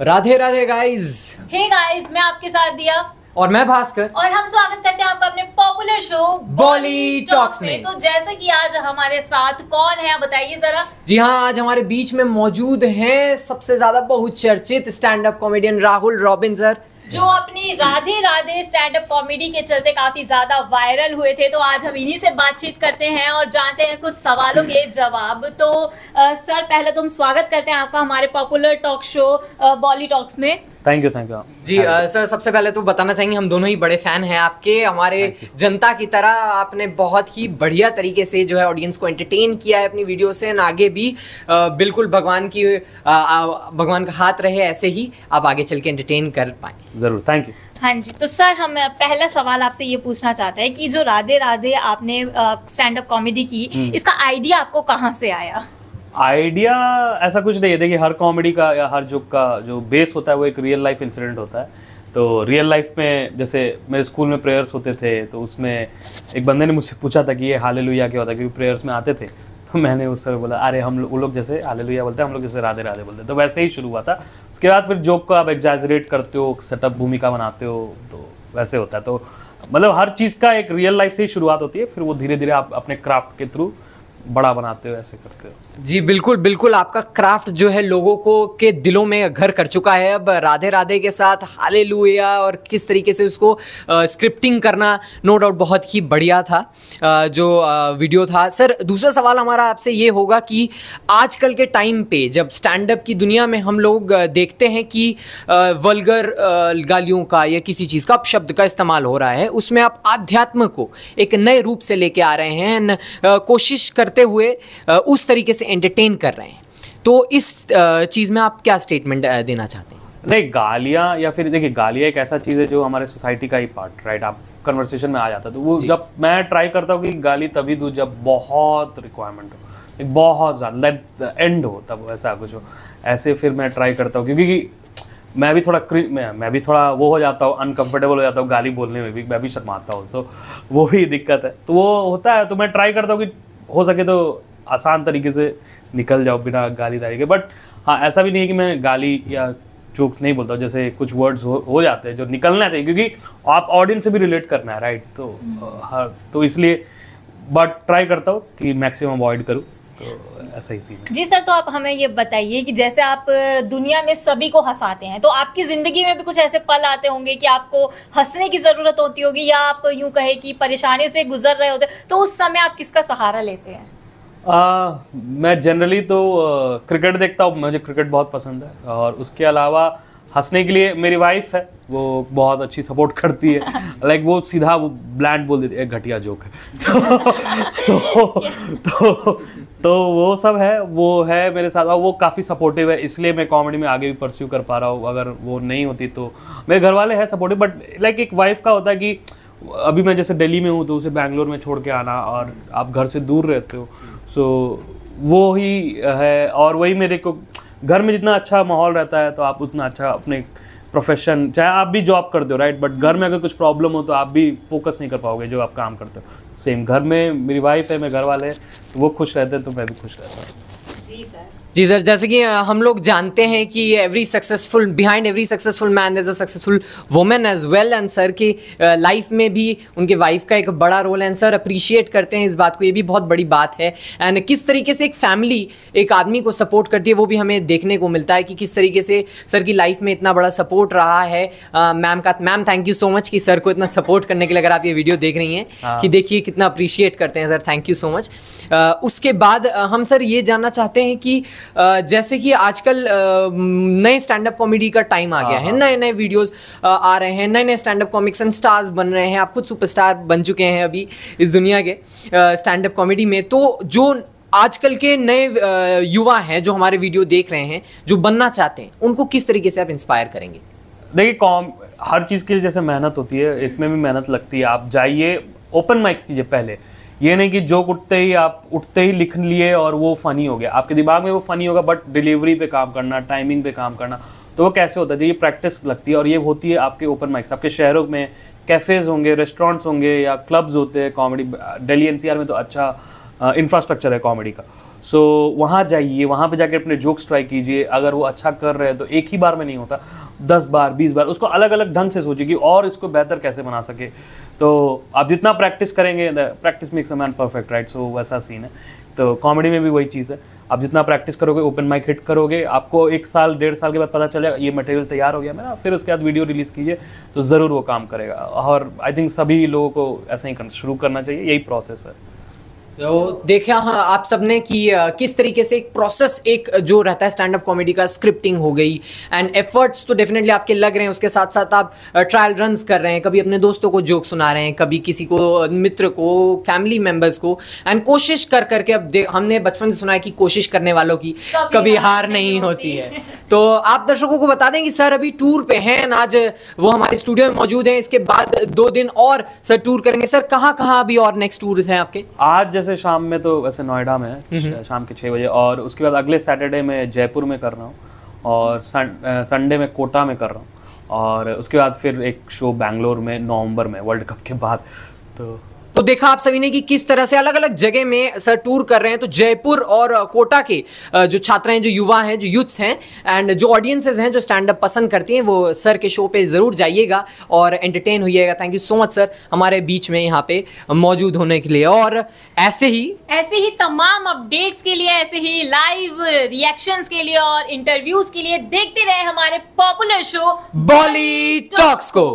Radhe Radhe guys hey guys मैं आपके साथ दिया और मैं भास्कर और हम स्वागत करते हैं आपका अपने पॉपुलर शो बॉली टॉक्स में तो जैसे कि आज हमारे साथ कौन है बताइए जरा जी हाँ आज हमारे बीच में मौजूद हैं सबसे ज्यादा बहुत चर्चित stand up comedian Rahul Robin sir जो अपनी Radhe Radhe stand up comedy के चलते काफी ज्यादा वायरल हुए थे तो आज हम इन्हीं से बातचीत करते हैं और जानते हैं कुछ सवालों के जवाब तो आ, सर पहले तो हम स्वागत करते हैं आपका हमारे popular talk show Bolly Talks में thank you thank you ji uh, sir सबसे पहले तो बताना चाहेंगे हम दोनों ही बड़े फैन हैं आपके हमारे जनता की तरह आपने बहुत ही बढ़िया तरीके से जो है ऑडियंस को एंटरटेन किया है अपनी वीडियो से एंड आगे भी आ, बिल्कुल भगवान की आ, भगवान का हाथ रहे ऐसे ही आप आगे चल के एंटरटेन कर पाए ज़रूर थैंक यू हाँ जी तो सर हम पहला सवाल आपसे ये पूछना चाहते हैं कि जो राधे राधे आपने स्टैंड अप कॉमेडी की हम्म। इसका आइडिया आपको कहाँ से आया आइडिया ऐसा कुछ नहीं है देखिए हर कॉमेडी का या हर जोक का जो बेस होता है वो एक रियल लाइफ इंसिडेंट होता है तो रियल लाइफ में जैसे मेरे स्कूल में प्रेयर्स होते थे तो उसमें एक बंदे ने मुझसे पूछा था कि ये हाले क्या होता है क्योंकि प्रेयर्स में आते थे तो मैंने उस समय बोला अरे हम लोग वो लोग जैसे हाले बोलते हैं हम लोग जैसे राधे राधे बोलते हैं तो वैसे ही शुरू हुआ था उसके बाद फिर जोक को आप एग्जैजरेट करते हो सेटअप भूमिका बनाते हो तो वैसे होता है तो मतलब हर चीज़ का एक रियल लाइफ से ही शुरुआत होती है फिर वो धीरे धीरे आप अपने क्राफ्ट के थ्रू बड़ा बनाते हो ऐसे करते हो जी बिल्कुल बिल्कुल आपका क्राफ्ट जो है लोगों को के दिलों में घर कर चुका है अब राधे राधे के साथ हाले और किस तरीके से उसको आ, स्क्रिप्टिंग करना नो डाउट बहुत ही बढ़िया था आ, जो आ, वीडियो था सर दूसरा सवाल हमारा आपसे ये होगा कि आजकल के टाइम पे जब स्टैंड अप की दुनिया में हम लोग देखते हैं कि वलगर गालियों का या किसी चीज़ का अपशब्द का इस्तेमाल हो रहा है उसमें आप आध्यात्म को एक नए रूप से लेके आ रहे हैं कोशिश करते करते हुए उस तरीके से एंटरटेन कर रहे हैं तो इस चीज़ में आप क्या स्टेटमेंट देना चाहते हैं नहीं गालियाँ या फिर देखिए गालियाँ एक ऐसा चीज़ है जो हमारे सोसाइटी का ही पार्ट राइट आप कन्वर्सेशन में आ जाता है तो वो जब मैं ट्राई करता हूँ कि गाली तभी दूँ जब बहुत रिक्वायरमेंट हो एक बहुत ज़्यादा लेट एंड हो तब ऐसा कुछ हो ऐसे फिर मैं ट्राई करता हूँ क्योंकि मैं भी थोड़ा क्रि मैं, मैं भी थोड़ा वो हो जाता हूँ अनकम्फर्टेबल हो जाता हूँ गाली बोलने में भी मैं भी शर्माता हूँ तो वो भी दिक्कत है तो वो होता है तो मैं ट्राई करता हूँ कि हो सके तो आसान तरीके से निकल जाओ बिना गाली दारी के बट हाँ ऐसा भी नहीं है कि मैं गाली या चूक नहीं बोलता जैसे कुछ वर्ड्स हो, हो जाते हैं जो निकलना चाहिए क्योंकि आप ऑडियंस से भी रिलेट करना है राइट तो हम्म। हाँ तो इसलिए बट ट्राई करता हूँ कि मैक्सिमम अवॉइड करूँ तो ऐसा ही सीन जी सर तो आप हमें ये बताइए कि जैसे आप दुनिया में सभी को हंसाते हैं तो आपकी ज़िंदगी में भी कुछ ऐसे पल आते होंगे कि आपको हंसने की ज़रूरत होती होगी या आप यूं कहे कि परेशानी से गुजर रहे होते तो उस समय आप किसका सहारा लेते हैं आ, मैं जनरली तो क्रिकेट देखता हूँ मुझे क्रिकेट बहुत पसंद है और उसके अलावा हंसने के लिए मेरी वाइफ है वो बहुत अच्छी सपोर्ट करती है लाइक वो सीधा वो ब्लैंड बोल देती है घटिया जोक है तो, तो तो तो वो सब है वो है मेरे साथ और वो काफ़ी सपोर्टिव है इसलिए मैं कॉमेडी में आगे भी परस्यू कर पा रहा हूँ अगर वो नहीं होती तो मेरे घर वाले हैं सपोर्टिव बट लाइक एक वाइफ का होता है कि अभी मैं जैसे दिल्ली में हूँ तो उसे बैंगलोर में छोड़ के आना और आप घर से दूर रहते हो सो हम्म। so, वो ही है और वही मेरे को घर में जितना अच्छा माहौल रहता है तो आप उतना अच्छा अपने प्रोफेशन चाहे आप भी जॉब करते हो राइट बट घर में अगर कुछ प्रॉब्लम हो तो आप भी फोकस नहीं कर पाओगे जो आप काम करते हो सेम घर में मेरी वाइफ है मेरे घर वाले हैं तो वो खुश रहते हैं तो मैं भी खुश रहता हूँ जी सर जी सर जैसे कि हम लोग जानते हैं कि every successful behind every successful man is a successful women as well and sir की लाइफ में भी उनके वाइफ का एक बड़ा रोल है सर अप्रिशिएट करते हैं इस बात को ये भी बहुत बड़ी बात है एंड किस तरीके से एक फैमिली एक आदमी को सपोर्ट करती है वो भी हमें देखने को मिलता है कि किस तरीके से सर की लाइफ में इतना बड़ा सपोर्ट रहा है मैम का ma'am thank you so much कि सर को इतना सपोर्ट करने के लिए अगर आप ये वीडियो देख रही हैं हाँ। कि देखिए कितना अप्रिशिएट करते हैं sir thank you so much उसके बाद हम सर ये जानना चाहते हैं कि जैसे कि आजकल नए स्टैंड अप कॉमेडी का टाइम आ गया है नए नए वीडियोस आ रहे हैं नए नए stand up comics and stars बन रहे हैं आप खुद सुपरस्टार बन चुके हैं अभी इस दुनिया के स्टैंड अप कॉमेडी में तो जो आजकल के नए युवा हैं जो हमारे वीडियो देख रहे हैं जो बनना चाहते हैं उनको किस तरीके से आप इंस्पायर करेंगे देखिए कॉम हर चीज़ के लिए जैसे मेहनत होती है इसमें भी मेहनत लगती है आप जाइए ओपन माइक्स कीजिए पहले ये नहीं कि जोक उठते ही आप उठते ही लिख लिए और वो फ़नी हो गया आपके दिमाग में वो फ़नी होगा बट डिलीवरी पे काम करना टाइमिंग पे काम करना तो वो कैसे होता है ये प्रैक्टिस लगती है और ये होती है आपके ओपन माइक्स आपके शहरों में कैफ़ेज़ होंगे रेस्टोरेंट्स होंगे या क्लब्स होते हैं कॉमेडी डेली एन में तो अच्छा इंफ्रास्ट्रक्चर है कॉमेडी का सो so, वहाँ जाइए वहाँ पे जाके अपने जोक्स ट्राई कीजिए अगर वो अच्छा कर रहे हैं तो एक ही बार में नहीं होता दस बार बीस बार उसको अलग अलग ढंग से सोचिए कि और इसको बेहतर कैसे बना सके तो आप जितना प्रैक्टिस करेंगे practice makes a man perfect right so वैसा सीन है तो कॉमेडी में भी वही चीज़ है आप जितना प्रैक्टिस करोगे ओपन माइक हिट करोगे आपको एक साल डेढ़ साल के बाद पता चलेगा ये मटेरियल तैयार हो गया मेरा फिर उसके बाद वीडियो रिलीज़ कीजिए तो ज़रूर वो काम करेगा और आई थिंक सभी लोगों को ऐसे ही शुरू करना चाहिए यही प्रोसेस है तो देखा हाँ आप सबने कि किस तरीके से एक प्रोसेस एक जो रहता है स्टैंड अप कॉमेडी का स्क्रिप्टिंग हो गई एंड एफर्ट्स तो डेफिनेटली आपके लग रहे हैं उसके साथ साथ आप ट्रायल रन्स कर रहे हैं कभी अपने दोस्तों को जोक सुना रहे हैं कभी किसी को मित्र को फैमिली मेम्बर्स को एंड कोशिश कर करके अब हमने बचपन से सुना है कि कोशिश करने वालों की कभी, कभी हार नहीं होती है तो आप दर्शकों को बता दें कि सर अभी टूर पे हैं आज वो हमारे स्टूडियो में मौजूद हैं इसके बाद दो दिन और सर टूर करेंगे सर कहाँ कहाँ अभी और नेक्स्ट टूर हैं आपके आज से शाम में तो वैसे नोएडा में है शाम के छः बजे और उसके बाद अगले सैटरडे में जयपुर में कर रहा हूँ और संडे में कोटा में कर रहा हूँ और उसके बाद फिर एक शो बैंगलोर में नवंबर में वर्ल्ड कप के बाद तो तो देखा आप सभी ने कि किस तरह से अलग अलग जगह में सर टूर कर रहे हैं तो जयपुर और कोटा के जो छात्र हैं जो युवा हैं जो यूथ्स हैं एंड जो ऑडियंसेज हैं जो स्टैंड अप पसंद करती हैं वो सर के शो पे ज़रूर जाइएगा और एंटरटेन होइएगा thank you so much sir हमारे बीच में यहाँ पे मौजूद होने के लिए और ऐसे ही ऐसे ही तमाम अपडेट्स के लिए ऐसे ही लाइव रिएक्शंस के लिए और इंटरव्यूज के लिए देखते रहे हमारे पॉपुलर शो बॉली टॉक्स को